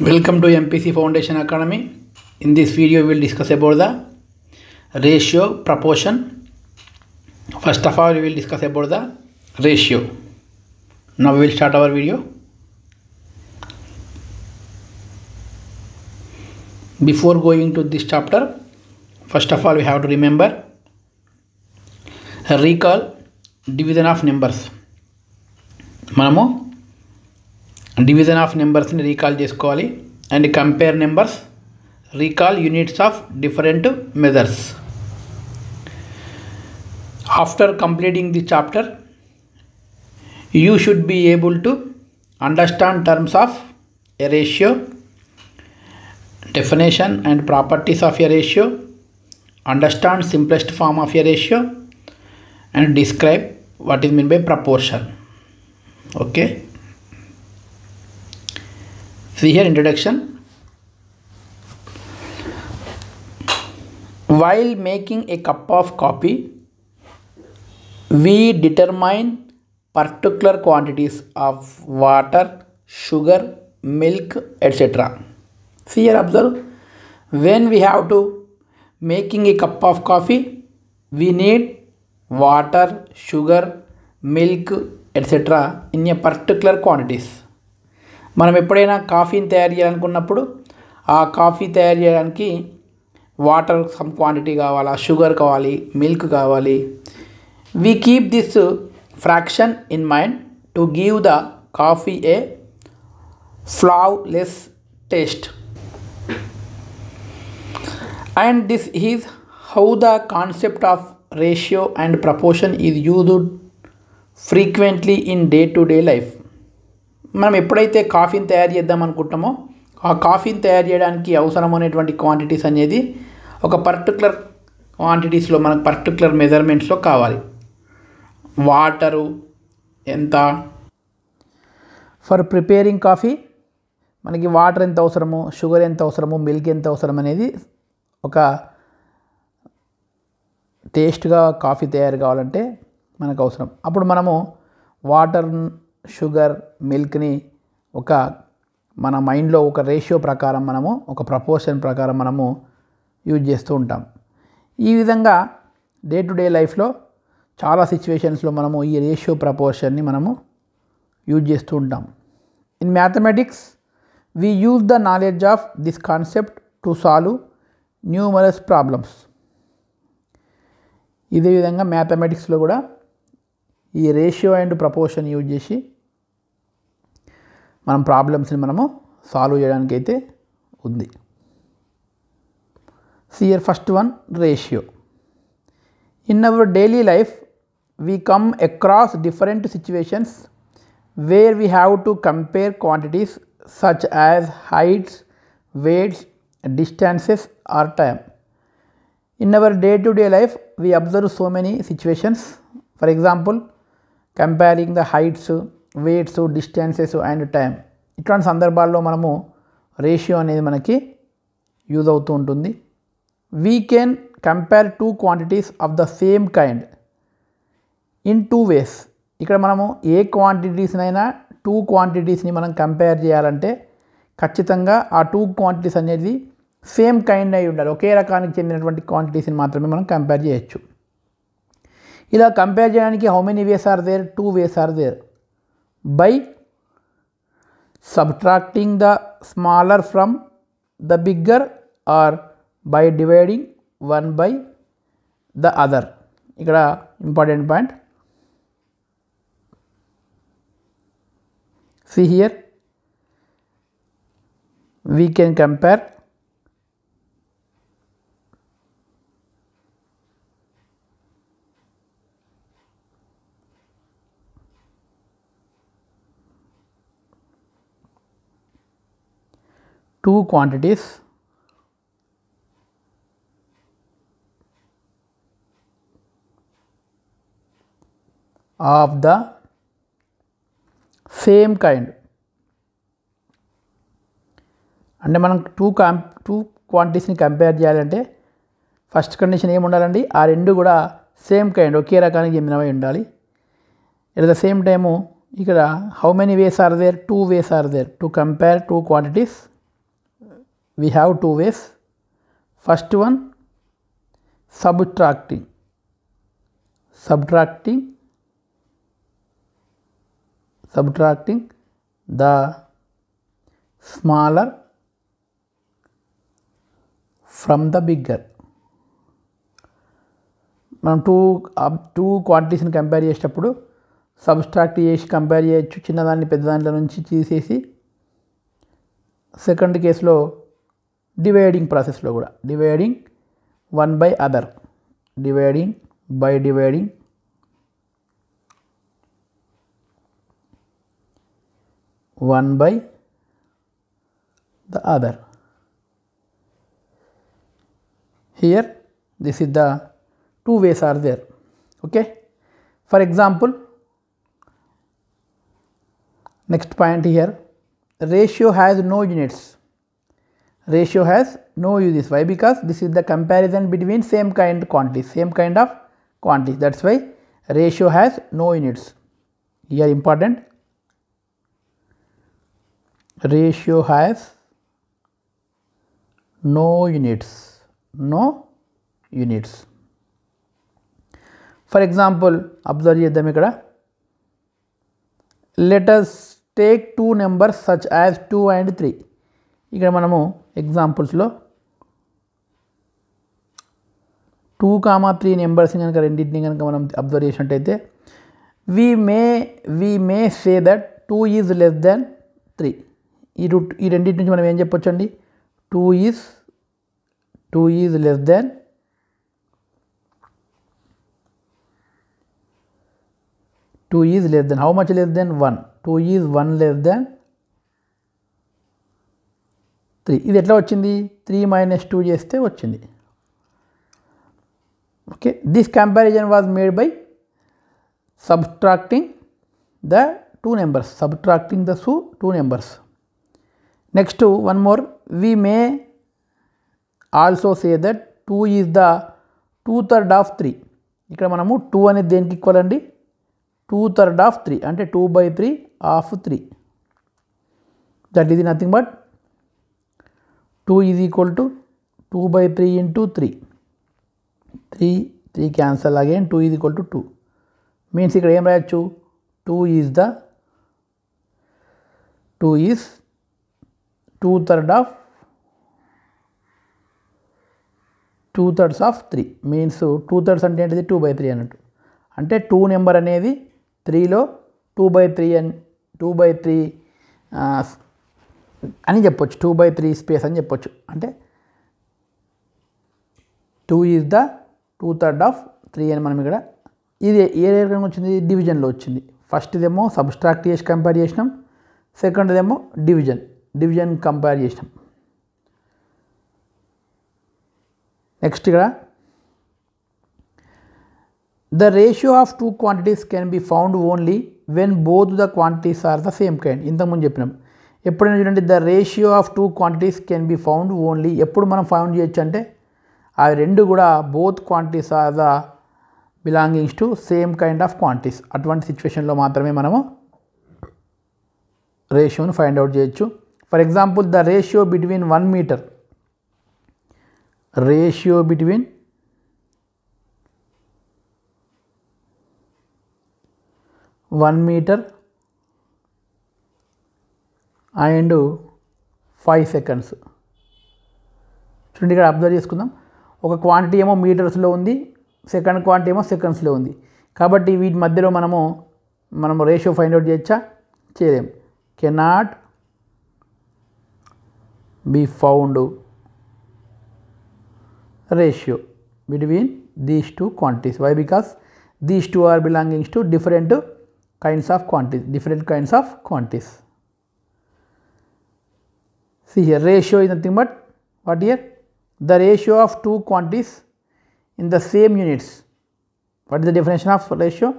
Welcome to MPC Foundation Academy. In this video, we will discuss about the ratio proportion. First of all, we will discuss about the ratio. Now we will start our video. Before going to this chapter, first of all, we have to remember, recall division of numbers. మనము division of numbers in recall this and compare numbers recall units of different measures after completing the chapter you should be able to understand terms of a ratio definition and properties of a ratio understand simplest form of a ratio and describe what is meant by proportion okay see here introduction while making a cup of coffee we determine particular quantities of water sugar milk etc see here observe when we have to making a cup of coffee we need water sugar milk etc in a particular quantities మనం ఎప్పుడైనా కాఫీని తయారు చేయాలనుకున్నప్పుడు ఆ coffee తయారు చేయడానికి water some quantity కావాలా sugar కావాలి మిల్క్ కావాలి we keep this fraction in mind to give the coffee a flawless taste and this is how the concept of ratio and proportion is used frequently in day to day life మనం ఎప్పుడైతే కాఫీని తయారు చేద్దాం అనుకుంటామో ఆ కాఫీని తయారు చేయడానికి అవసరమైనటువంటి క్వాంటిటీస్ అనేది ఒక పర్టికులర్ క్వాంటిటీస్లో మనకు పర్టికులర్ మెజర్మెంట్స్లో కావాలి వాటరు ఎంత ఫర్ ప్రిపేరింగ్ కాఫీ మనకి వాటర్ ఎంత అవసరము షుగర్ ఎంత అవసరము మిల్క్ ఎంత అవసరం అనేది ఒక టేస్ట్గా కాఫీ తయారు కావాలంటే మనకు అవసరం అప్పుడు మనము వాటర్ షుగర్ మిల్క్ని ఒక మన మైండ్లో ఒక రేషియో ప్రకారం మనము ఒక ప్రపోర్షన్ ప్రకారం మనము యూజ్ చేస్తూ ఉంటాం ఈ విధంగా డే టు డే లైఫ్లో చాలా సిచ్యువేషన్స్లో మనము ఈ రేషియో ప్రపోర్షన్ని మనము యూజ్ చేస్తూ ఉంటాం in mathematics we use the knowledge of this concept to solve numerous problems ఇదే విధంగా మ్యాథమెటిక్స్లో కూడా ఈ రేషియో అండ్ ప్రపోర్షన్ యూజ్ చేసి మన ప్రాబ్లమ్స్ ని మనము సాల్వ్ చేయడానికైతే ఉంది సియర్ first one ratio in our daily life we come across different situations where we have to compare quantities such as heights weights distances or time in our day to day life we observe so many situations for example comparing the heights weights distances and time ఇట్లాంటి సందర్భాల్లో మనము ratio అనేది మనకి use అవుతూ ఉంటుంది we can compare two quantities of the same kind in two ways ఇక్కడ మనము ఏ క్వాంటిటీస్నైనా two క్వాంటిటీస్ని మనం కంపేర్ చేయాలంటే ఖచ్చితంగా ఆ టూ క్వాంటిటీస్ అనేది సేమ్ కైండ్ అయి ఉండాలి ఒకే రకానికి చెందినటువంటి క్వాంటిటీస్ని మాత్రమే మనం కంపేర్ చేయొచ్చు ఇలా కంపేర్ చేయడానికి how many ways are there two ways are there by subtracting the smaller from the bigger or by dividing one by the other ఇక్కడ important point. see here we can compare two quantities of the same kind అంటే మనం two కాం two క్వాంటిటీస్ని compare చేయాలంటే first condition ఏమి ఉండాలండి ఆ రెండు కూడా సేమ్ కైండ్ ఒకే రకానికి చెందినవి ఉండాలి ఎట్ ద సేమ్ టైము ఇక్కడ how many ways are there two ways are there to compare two quantities we have two ways. First one subtracting, subtracting, subtracting the smaller from the bigger. మనం two two క్వాంటిటీస్ని compare చేసేటప్పుడు subtract చేసి compare చేయొచ్చు చిన్నదాన్ని పెద్దదాంట్లో నుంచి తీసేసి second కేసులో dividing process lo dividing one by other dividing by dividing one by the other here this is the two ways are there okay for example next point here ratio has no units ratio has no uses. Why? Because this is the comparison between same kind quantities, same kind of quantities. That is why ratio has no units. Here important ratio has no units, no units. For example, observe the ఇక్కడ let us take two numbers such as 2 and 3. ఇక్కడ మనము ఎగ్జాంపుల్స్లో two comma three నెంబర్స్ని కనుక రెండింటిని కనుక మనం observe చేసినట్టయితే we may we may say that two is less than three ఈ రూట్ ఈ రెండింటి నుంచి మనం ఏం అండి two is two is less than two is less than how much less than one two is one less than three ఇది ఎట్లా వచ్చింది త్రీ మైనస్ టూ చేస్తే వచ్చింది okay this comparison was made by subtracting the two numbers subtracting the సూ two numbers next one more we may also say that two is the two third of three ఇక్కడ మనము two అనేది దేనికి equal అండి two third of three అంటే two by three of three that is nothing but two is equal to two by three into three three three cancel again two is equal to two means ఇక్కడ ఏం రాయొచ్చు two is the two is two third of two thirds of three means two thirds అంటే ఏంటిది two by three అన్నట్టు అంటే two number అనేది త్రీలో two by three అని టూ బై త్రీ అని చెప్పొచ్చు టూ బై త్రీ స్పేస్ అని చెప్పొచ్చు అంటే two is the two third of three అని మనం ఇక్కడ ఇది ఏ రకంగా వచ్చింది డివిజన్లో వచ్చింది ఫస్ట్దేమో సబ్స్ట్రాక్ట్ చేసి కంపేర్ చేసినాం సెకండ్దేమో డివిజన్ డివిజన్ కంపేర్ చేసినాం నెక్స్ట్ ఇక్కడ the ratio of two quantities can be found only when both the quantities are the same kind ఇంతకుముందు చెప్పినాం ఎప్పుడైనా చూడండి the ratio of two quantities can be found only ఎప్పుడు మనం ఫౌండ్ చేయొచ్చు అంటే అవి రెండు కూడా both quantities are the belongings to same kind of quantities అటువంటి సిచ్యువేషన్లో మాత్రమే మనము రేషియోని ఫైండ్ అవుట్ చేయొచ్చు for example the ratio between one metre ratio between one metre and five seconds చూడండి ఇక్కడ అబ్జర్వ్ చేసుకుందాం ఒక క్వాంటిటీ ఏమో మీటర్స్లో ఉంది సెకండ్ క్వాంటిటీ ఏమో సెకండ్స్లో ఉంది కాబట్టి వీటి మధ్యలో మనము మనము రేషియో ఫైండ్ అవుట్ చేయొచ్చా చేయలేం cannot be found ratio between these two quantities why because these two are belongings to different kinds of quantities different kinds of quantities See here ratio is nothing but what here? The ratio of two quantities in the same units. What is the definition of ratio?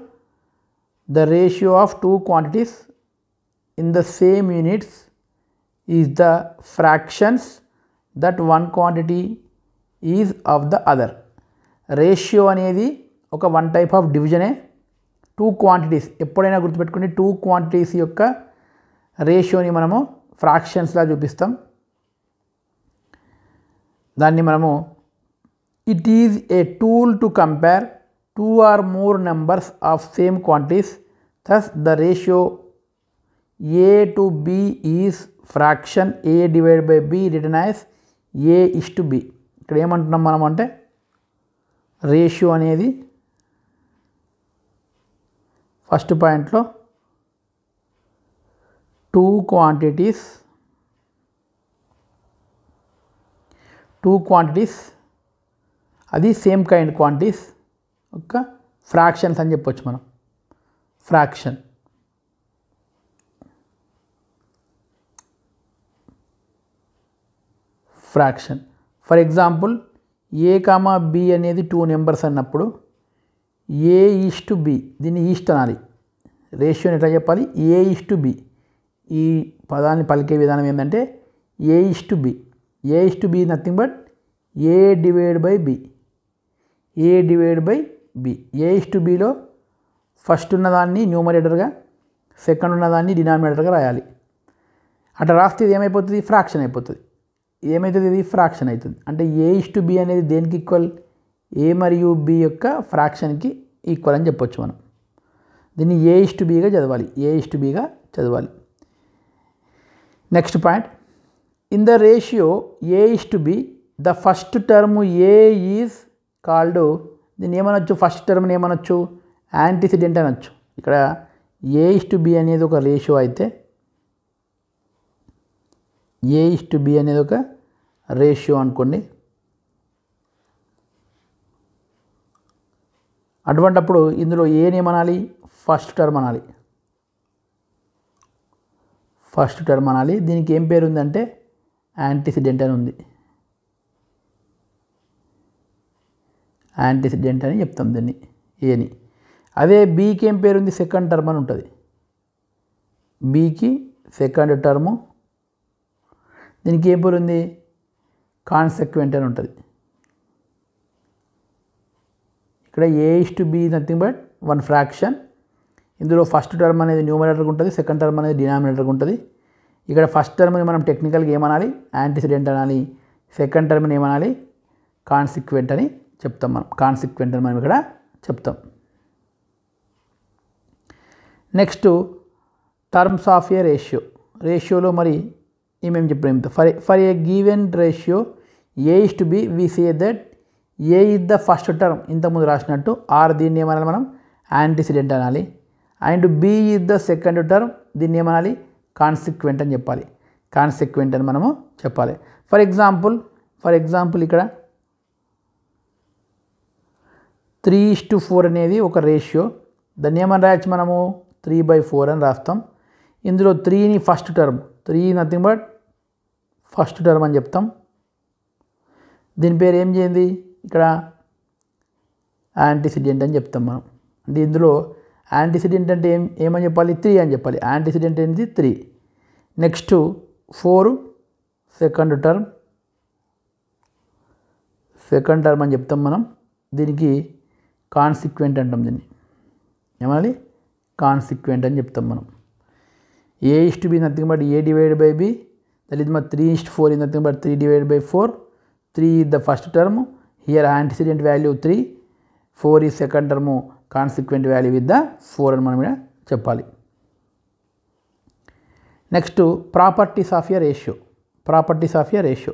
The ratio of two quantities in the same units is the fractions that one quantity is of the other. Ratio అనేది ఒక one type of డివిజనే two quantities ఎప్పుడైనా గుర్తుపెట్టుకోండి two quantities ratio రేషియోని మనము ఫ్రాక్షన్స్లా చూపిస్తాం దాన్ని మనము it is a tool to compare two or more numbers of same quantities thus the ratio a to b is fraction a divide by b written as a is to b ఇక్కడ ఏమంటున్నాం మనం అంటే ratio అనేది first పాయింట్లో two quantities two quantities అది same kind quantities ఒక fractions అని చెప్పొచ్చు మనం fraction fraction for example a comma b అనేది టూ నెంబర్స్ అన్నప్పుడు ఏ ఈస్ టు బి దీన్ని ఈస్ట్ అనాలి రేషియోని ఎట్లా చెప్పాలి ఏ ఈస్ టు బి ఈ పదాన్ని పలికే విధానం ఏంటంటే a is to b a is to b nothing but a divide by b a divide by b a is to బిలో ఫస్ట్ ఉన్నదాన్ని న్యూమరేటర్గా సెకండ్ ఉన్నదాన్ని డినామినేటర్గా రాయాలి అట్లా రాస్తే ఇది ఏమైపోతుంది ఫ్రాక్షన్ అయిపోతుంది ఏమవుతుంది ఇది ఫ్రాక్షన్ అవుతుంది అంటే ఏ ఇస్ టు బి అనేది దేనికి ఈక్వల్ ఏ మరియు బి యొక్క ఫ్రాక్షన్కి ఈక్వల్ అని చెప్పొచ్చు మనం దీన్ని ఏ ఇస్ టు బీగా చదవాలి ఏ ఇస్ టు బీగా చదవాలి next point in the ratio a is to b the first term a is called దీన్ని ఏమనొచ్చు ఫస్ట్ టర్మ్ని ఏమనొచ్చు యాంటీసిడెంట్ అనొచ్చు ఇక్కడ ఏ ఇస్ టు బి అనేది ఒక రేషియో అయితే ఏ ఇస్ టు బి అనేది ఒక రేషియో అనుకోండి అటువంటప్పుడు ఇందులో ఏ నేమనాలి ఫస్ట్ టర్మ్ అనాలి ఫస్ట్ టర్మ్ అనాలి దీనికి ఏం పేరు ఉందంటే యాంటీసిడెంట్ అని ఉంది యాంటీసిడెంట్ అని చెప్తాం దీన్ని ఏని అదే బీకి ఏం పేరు ఉంది సెకండ్ టర్మ్ అని ఉంటుంది బీకి సెకండ్ టర్ము దీనికి ఏం పేరు ఉంది కాన్సెక్వెంట్ అని ఉంటుంది ఇక్కడ a is to b nothing but one fraction ఇందులో ఫస్ట్ టర్మ్ అనేది న్యూమరేటర్కి ఉంటుంది సెకండ్ టర్మ్ అనేది డినామినేటర్కి ఉంటుంది ఇక్కడ ఫస్ట్ టర్మ్ని మనం టెక్నికల్గా ఏమనాలి యాంటీసిడెంట్ అనాలి సెకండ్ టర్మ్ని ఏమనాలి కాన్సిక్వెంట్ అని చెప్తాం మనం కాన్సిక్వెంట్ అని మనం ఇక్కడ చెప్తాం next terms of a ratio రేషియోలో మరి ఏమేమి చెప్పడం for for a given ratio a is to b we say that a is the first term ఇంతకుముందు రాసినట్టు ఆర్ దీన్ని ఏమనాలి మనం యాంటీసిడెంట్ అనాలి and b is the second term దీన్ని ఏమనాలి కాన్సిక్వెంట్ అని చెప్పాలి కాన్సిక్వెంట్ అని మనము చెప్పాలి ఫర్ ఎగ్జాంపుల్ ఫర్ ఎగ్జాంపుల్ ఇక్కడ త్రీ ఇస్ టు ఫోర్ అనేది ఒక రేషియో దాన్ని ఏమని రాయొచ్చు మనము త్రీ బై ఫోర్ అని రాస్తాం ఇందులో త్రీని first term three nothing but first term అని చెప్తాం దీని పేరు ఏం చేయండి ఇక్కడ యాంటీసిడెంట్ అని చెప్తాం మనం అంటే ఇందులో యాంటీసిడెంట్ అంటే ఏం ఏమని చెప్పాలి త్రీ అని చెప్పాలి యాంటీసిడెంట్ అనేది three next four second term second term అని చెప్తాం మనం దీనికి కాన్సిక్వెంట్ అంటాం దీన్ని ఏమనాలి కాన్సిక్వెంట్ అని చెప్తాం మనం a is to b nothing but a divide by b that is మా three is to four is nothing but three divide by four three is the first term here antecedent value three four is second term consequent value with the four అని మనం చెప్పాలి next properties of your ratio properties of your ratio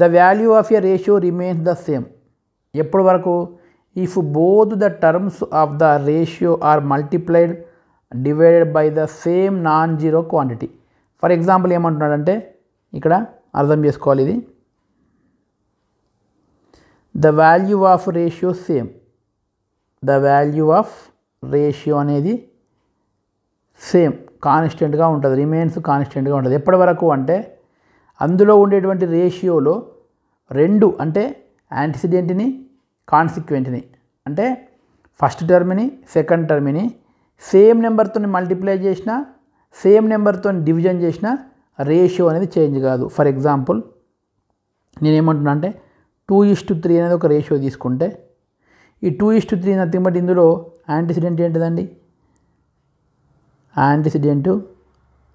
the value of a ratio remains the same ఎప్పటి వరకు if both the terms of the ratio are multiplied divided by the same non zero quantity for example ఏమంటున్నాడంటే ఇక్కడ అర్థం చేసుకోవాలి ఇది the value of ratio same the value of ratio అనేది same కాన్స్టెంట్గా ఉంటుంది రిమైన్స్ కాన్స్టెంట్గా ఉంటుంది ఎప్పటి వరకు అంటే అందులో ఉండేటువంటి రేషియోలో రెండు అంటే యాంటిసిడెంట్ని కాన్సిక్వెంట్ని అంటే ఫస్ట్ టర్మ్ని సెకండ్ టర్మ్ని సేమ్ నెంబర్తో మల్టిప్లై చేసిన సేమ్ నెంబర్తో డివిజన్ చేసిన రేషియో అనేది చేంజ్ కాదు ఫర్ ఎగ్జాంపుల్ నేనేమంటున్నా అంటే టూ ఇస్ టు త్రీ అనేది ఒక రేషియో తీసుకుంటే ఈ two is to three nothing but ఇందులో యాంటీసిడెంట్ ఏంటిదండి యాంటీసిడెంట్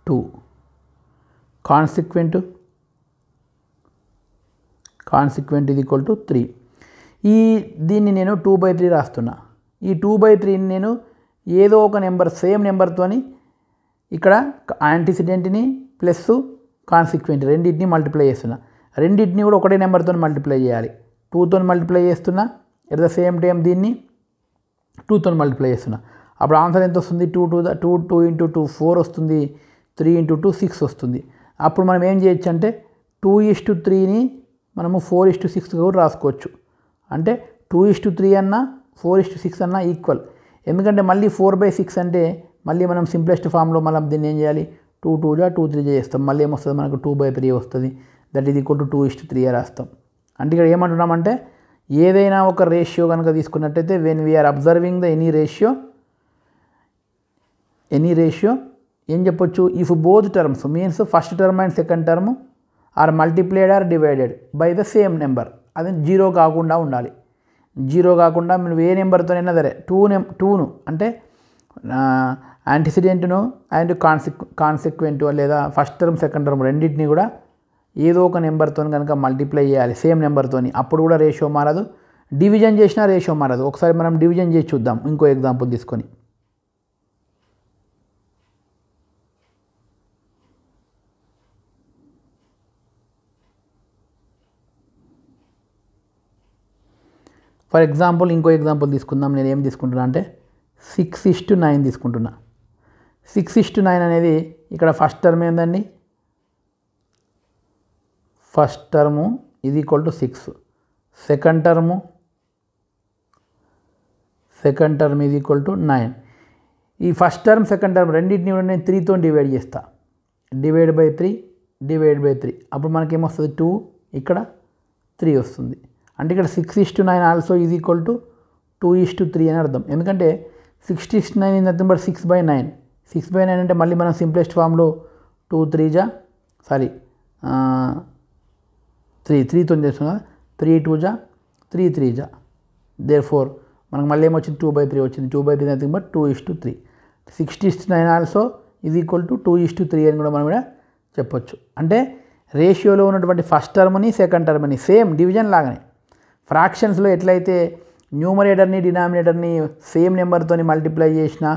టూ కాన్సిక్వెంట్ కాన్సిక్వెంట్ ఇది ఈక్వల్ టు త్రీ ఈ దీన్ని నేను టూ బై త్రీ రాస్తున్నా ఈ టూ బై త్రీని నేను ఏదో ఒక నెంబర్ సేమ్ నెంబర్తోని ఇక్కడ యాంటీసిడెంట్ని ప్లస్ కాన్సిక్వెంట్ రెండింటిని మల్టిప్లై చేస్తున్నా రెండింటిని కూడా ఒకటే నెంబర్తో మల్టిప్లై చేయాలి టూతో మల్టిప్లై చేస్తున్నా ఎట్ ద సేమ్ టైం దీన్ని టూతో మల్టిప్లై చేస్తున్నా అప్పుడు ఆన్సర్ ఎంత వస్తుంది two two two two into two four వస్తుంది త్రీ ఇంటూ టూ సిక్స్ వస్తుంది అప్పుడు మనం ఏం చేయొచ్చు అంటే టూ ఇస్ టు త్రీని మనము ఫోర్ ఇస్ టు సిక్స్ కూడా రాసుకోవచ్చు అంటే టూ ఇస్ టు త్రీ అన్నా ఫోర్ ఇస్ టు సిక్స్ అన్నా ఈక్వల్ ఎందుకంటే మళ్ళీ ఫోర్ బై సిక్స్ అంటే మళ్ళీ మనం సింప్లెస్ట్ ఫామ్లో మనం దీన్ని ఏం చేయాలి టూ టూ జా టూ త్రీ చేస్తాం మళ్ళీ ఏమొస్తుంది మనకు టూ బై త్రీ వస్తుంది దట్ ఇది equal to two is to three రాస్తాం అంటే ఇక్కడ ఏమంటున్నామంటే ఏదైనా ఒక రేషియో కనుక తీసుకున్నట్టయితే when we are observing the any ratio any ratio ఏం చెప్పొచ్చు if both terms means first term and second term are multiplied or divided by the same number అది జీరో కాకుండా ఉండాలి జీరో కాకుండా మీరు ఏ నెంబర్తోనైనా సరే టూ నెం టూను అంటే యాంటిసిడెంట్ను అండ్ కాన్సిక్ కాన్సిక్వెంట్ లేదా ఫస్ట్ టర్మ్ సెకండ్ టర్మ్ రెండింటిని కూడా ఏదో ఒక నెంబర్తో కనుక మల్టిప్లై చేయాలి సేమ్ నెంబర్తోని అప్పుడు కూడా రేషియో మారదు డివిజన్ చేసినా రేషియో మారదు ఒకసారి మనం డివిజన్ చేసి చూద్దాం ఇంకో ఎగ్జాంపుల్ తీసుకొని ఫర్ ఎగ్జాంపుల్ ఇంకో ఎగ్జాంపుల్ తీసుకుందాం నేను ఏం తీసుకుంటున్నా అంటే సిక్స్ ఇస్ టు నైన్ తీసుకుంటున్నా సిక్స్ ఇస్ టు నైన్ అనేది ఇక్కడ ఫస్ట్ టర్మ్ ఏందండి ఫస్ట్ టర్ము ఇది equal to six second term second term ఇది ఈక్వల్ టు నైన్ ఈ ఫస్ట్ టర్మ్ సెకండ్ టర్మ్ రెండింటిని కూడా నేను త్రీతో డివైడ్ చేస్తా divide by three divide by three అప్పుడు మనకేమొస్తుంది టూ ఇక్కడ త్రీ వస్తుంది అంటే ఇక్కడ six is to nine also ఇది equal to two is to three అని అర్థం ఎందుకంటే సిక్స్ ఇస్ నైన్ ఇన్ అర్థం but six by nine six by nine అంటే మళ్ళీ మనం సింప్లెస్ట్ ఫామ్లో టూ త్రీ జా సారీ త్రీ త్రీతో చేస్తున్నా త్రీ టూ జా త్రీ త్రీ జా దేర్ ఫోర్ మనకు మళ్ళీ ఏమొచ్చింది టూ బై త్రీ వచ్చింది two by three nothing but two is to three sixty is nine also ఇది equal to two is to three అని కూడా మనం కూడా చెప్పొచ్చు అంటే రేషియోలో ఉన్నటువంటి ఫస్ట్ టర్మ్ని సెకండ్ టర్మ్ని సేమ్ డివిజన్ లాగానే ఫ్రాక్షన్స్లో ఎట్లయితే న్యూమరేటర్ని డినామినేటర్ని సేమ్ నెంబర్తో మల్టిప్లై చేసినా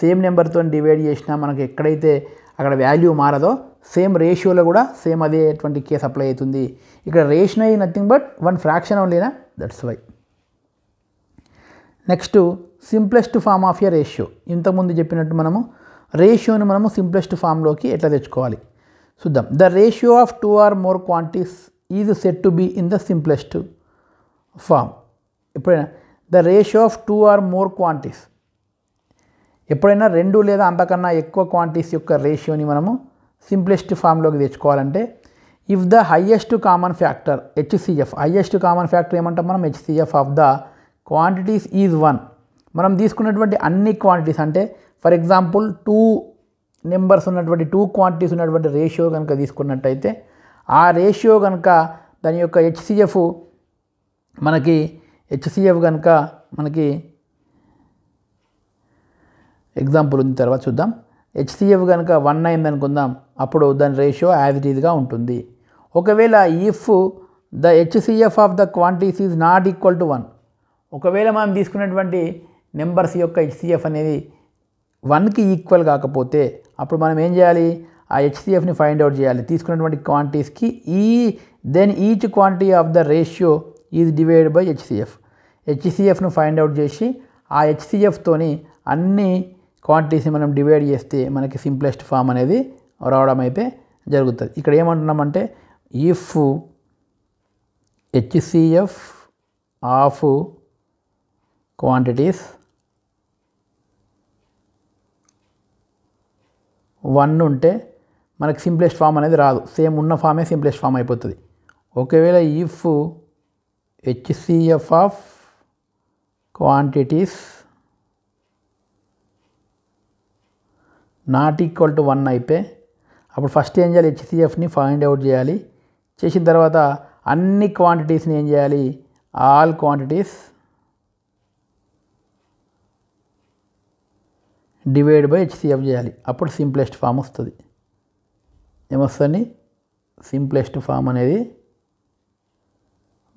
సేమ్ నెంబర్తో డివైడ్ చేసినా మనకు ఎక్కడైతే అక్కడ వాల్యూ మారదో సేమ్ రేషియోలో కూడా సేమ్ అదేటువంటి కేస్ అప్లై అవుతుంది ఇక్కడ రేషియో అయ్యి నథింగ్ బట్ వన్ ఫ్రాక్షన్ ఓన్లీనా that's why next simplest form of a ratio ఇంతకుముందు చెప్పినట్టు మనము రేషియోని మనము సింప్లెస్ట్ ఫామ్లోకి ఎట్లా తెచ్చుకోవాలి చూద్దాం the ratio of two or more quantities is set to be in the simplest form ఎప్పుడైనా the ratio of two or more quantities ఎప్పుడైనా రెండు లేదా అంతకన్నా ఎక్కువ క్వాంటిటీస్ యొక్క రేషియోని మనము సింప్లెస్ట్ ఫామ్లోకి తెచ్చుకోవాలంటే if the highest common factor HCF highest common factor ఏమంటాం మనం HCF of the quantities is one మనం తీసుకున్నటువంటి అన్ని క్వాంటిటీస్ అంటే ఫర్ ఎగ్జాంపుల్ టూ నెంబర్స్ ఉన్నటువంటి టూ క్వాంటిటీస్ ఉన్నటువంటి రేషియో కనుక తీసుకున్నట్టయితే ఆ రేషియో కనుక దాని యొక్క హెచ్సిఎఫ్ మనకి హెచ్సిఎఫ్ కనుక మనకి ఎగ్జాంపుల్ ఉంది తర్వాత చూద్దాం హెచ్సిఎఫ్ కనుక వన్ అయింది అనుకుందాం అప్పుడు దాని రేషియో యావరేజ్గా ఉంటుంది ఒకవేళ if the HCF of the quantities is not equal to one ఒకవేళ మనం తీసుకున్నటువంటి నెంబర్స్ యొక్క హెచ్సిఎఫ్ అనేది వన్కి ఈక్వల్ కాకపోతే అప్పుడు మనం ఏం చేయాలి ఆ హెచ్సిఎఫ్ని ఫైండ్ అవుట్ చేయాలి తీసుకున్నటువంటి క్వాంటిటీస్కి ఈ then each quantity of the ratio is divide by HCF హెచ్సిఎఫ్ను ఫైండ్ అవుట్ చేసి ఆ హెచ్సిఎఫ్తోని అన్ని క్వాంటిటీస్ని మనం డివైడ్ చేస్తే మనకి సింప్లెస్ట్ ఫామ్ అనేది రావడం అయితే జరుగుతుంది ఇక్కడ ఏమంటున్నామంటే if HCF of quantities one ఉంటే మనకి సింప్లెస్ట్ ఫామ్ అనేది రాదు సేమ్ ఉన్న ఫామే సింప్లెస్ట్ ఫామ్ అయిపోతుంది ఒకవేళ if HCF of quantities not equal to one అయితే అప్పుడు ఫస్ట్ ఏం చేయాలి హెచ్సిఎఫ్ని ఫైండ్ అవుట్ చేయాలి చేసిన తర్వాత అన్ని క్వాంటిటీస్ని ఏం చేయాలి all quantities divide by HCF చేయాలి అప్పుడు సింప్లెస్ట్ ఫామ్ వస్తుంది ఏమొస్తుంది సింప్లెస్ట్ ఫామ్ అనేది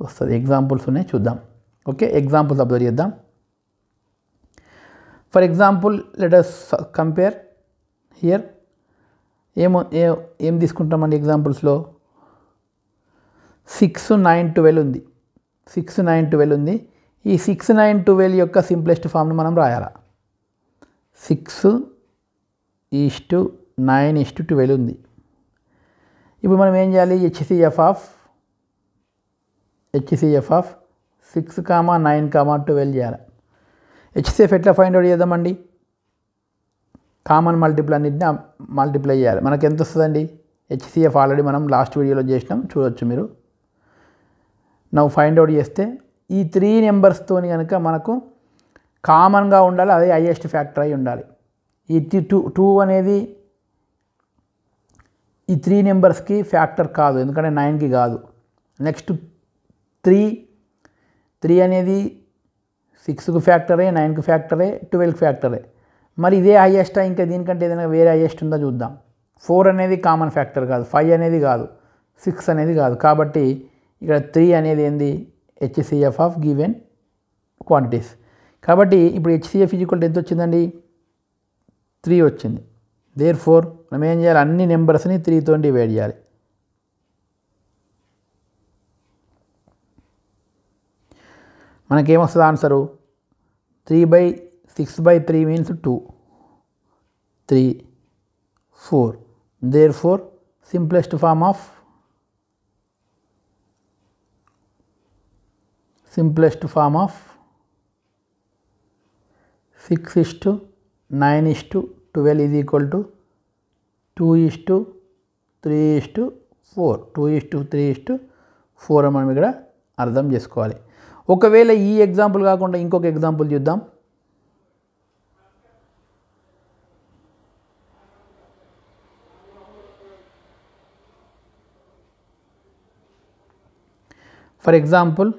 వస్తుంది ఎగ్జాంపుల్స్ ఉన్నాయి చూద్దాం ఓకే ఎగ్జాంపుల్స్ అబ్జర్వ్ చేద్దాం for example let compare here ఏమో ఏ ఏం తీసుకుంటామండి ఎగ్జాంపుల్స్లో సిక్స్ నైన్ ట్వెల్వ్ ఉంది సిక్స్ నైన్ ట్వెల్వ్ ఉంది ఈ సిక్స్ నైన్ ట్వెల్వ్ యొక్క సింప్లెస్ట్ ఫామ్ని మనం రాయాలా six to nine to twelve ఉంది ఇప్పుడు మనం ఏం చేయాలి HCF of HCF of six comma nine comma twelve చేయాలి హెచ్సిఎఫ్ ఎట్లా ఫైండ్ అవుట్ చేద్దామండి కామన్ మల్టిపుల్ అన్నింటిని మల్టిప్లై చేయాలి మనకు ఎంత వస్తుందండి హెచ్సిఎఫ్ ఆల్రెడీ మనం లాస్ట్ వీడియోలో చేసినాం చూడొచ్చు మీరు నవ్వు ఫైండ్ అవుట్ చేస్తే ఈ త్రీ నెంబర్స్తో కనుక మనకు కామన్గా ఉండాలి అదే హైయెస్ట్ ఫ్యాక్టర్ అయి ఉండాలి ఈ టూ టూ అనేది ఈ త్రీ నెంబర్స్కి ఫ్యాక్టర్ కాదు ఎందుకంటే నైన్కి కాదు నెక్స్ట్ త్రీ త్రీ అనేది సిక్స్కి ఫ్యాక్టరే నైన్కి ఫ్యాక్టరే ట్వెల్వ్కి ఫ్యాక్టరే మరి ఇదే హైయెస్టా ఇంకా దీనికంటే ఏదైనా వేరే హైయెస్ట్ ఉందా చూద్దాం ఫోర్ అనేది కామన్ ఫ్యాక్టర్ కాదు ఫైవ్ అనేది కాదు సిక్స్ అనేది కాదు కాబట్టి ఇక్కడ త్రీ అనేది ఏంది హెచ్సిఎఫ్ ఆఫ్ గివెన్ క్వాంటిటీస్ కాబట్టి ఇప్పుడు హెచ్సిఎఫ్ ఈక్వల్ ఎంత వచ్చిందండి త్రీ వచ్చింది దేర్ ఫోర్ మనం ఏం చేయాలి అన్ని నెంబర్స్ని త్రీతో డివైడ్ చేయాలి మనకేమొస్తుంది answer three by 6 by 3 means 2 3 4 therefore simplest form of simplest form of 6 is to 9 is to 12 is equal to 2 is to 3 is to 4 2 is to 3 is to 4 మనం ఇక్కడ అర్థం చేసుకోవాలి ఒకవేళ ఈ ఎగ్జాంపుల్ కాకుండా ఇంకొక ఎగ్జాంపుల్ చూద్దాం for example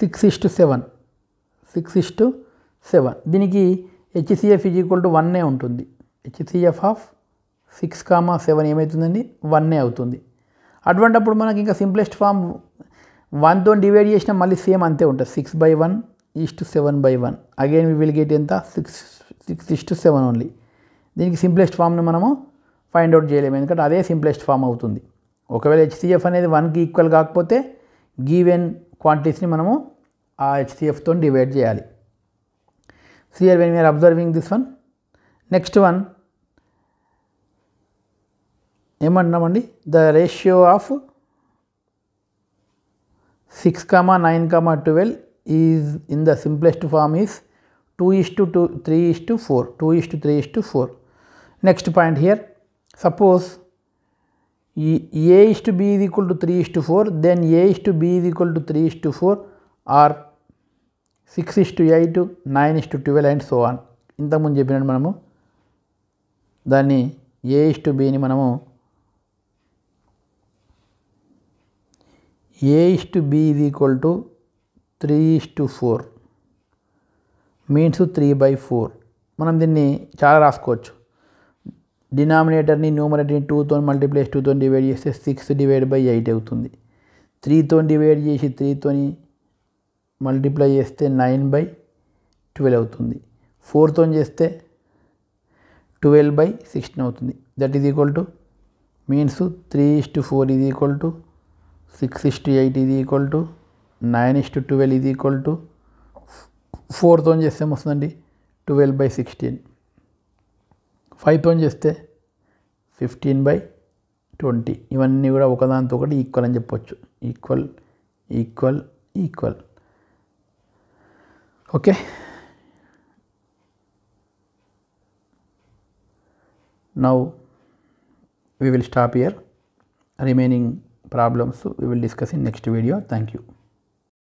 six is to seven six is to seven దీనికి హెచ్సిఎఫ్ ఈజ్ ఈక్వల్ టు వన్నే ఉంటుంది HCF of six comma seven ఏమవుతుందండి వన్నే అవుతుంది అటువంటిప్పుడు మనకి ఇంకా సింప్లెస్ట్ ఫామ్ వన్తో డివైడ్ చేసినా మళ్ళీ సేమ్ అంతే ఉంటుంది six by one is to seven by one again we will get ఎంత six six is to seven only దీనికి సింప్లెస్ట్ ఫామ్ని మనము ఫైండ్ అవుట్ చేయలేము ఎందుకంటే అదే సింప్లెస్ట్ ఫామ్ అవుతుంది ఒకవేళ హెచ్సిఎఫ్ అనేది వన్కి ఈక్వల్ కాకపోతే given quantities ni manamu HCF ton divide jayali. So here when we are observing this one, next one, m and the ratio of 6, comma 9, comma 12 is in the simplest form is 2 is to 2, 3 is to 4, 2 is to 3 is to 4. Next point here, suppose a is to b is equal to three is to four then a is to b is equal to three is to four or six is to eight nine is to twelve and so on ఇంతకుముందు చెప్పినట్టు మనము దాన్ని a is to బిని మనము a is to b ఇది equal to three is to four means three by four మనం దీన్ని చాలా రాసుకోవచ్చు డినామినేటర్ని న్యూమరేటర్ని టూతో మల్టీప్లస్ టూతో డివైడ్ చేస్తే సిక్స్ డివైడ్ బై ఎయిట్ అవుతుంది త్రీతో డివైడ్ చేసి త్రీతోని మల్టిప్లై చేస్తే నైన్ బై ట్వెల్వ్ అవుతుంది ఫోర్తో చేస్తే ట్వెల్వ్ బై సిక్స్టీన్ అవుతుంది that is equal to means three is to four ఇది equal to six is to eight ఇది equal to nine is to twelve ఇది ఈక్వల్ టు ఫోర్తో చేస్తే వస్తుందండి ట్వెల్వ్ బై సిక్స్టీన్ ఫైవ్ తోని చేస్తే ఫిఫ్టీన్ బై ట్వంటీ ఇవన్నీ కూడా ఒకదాంతో ఒకటి ఈక్వల్ అని చెప్పొచ్చు equal equal equal okay now we will stop here remaining problems we will discuss in next video thank you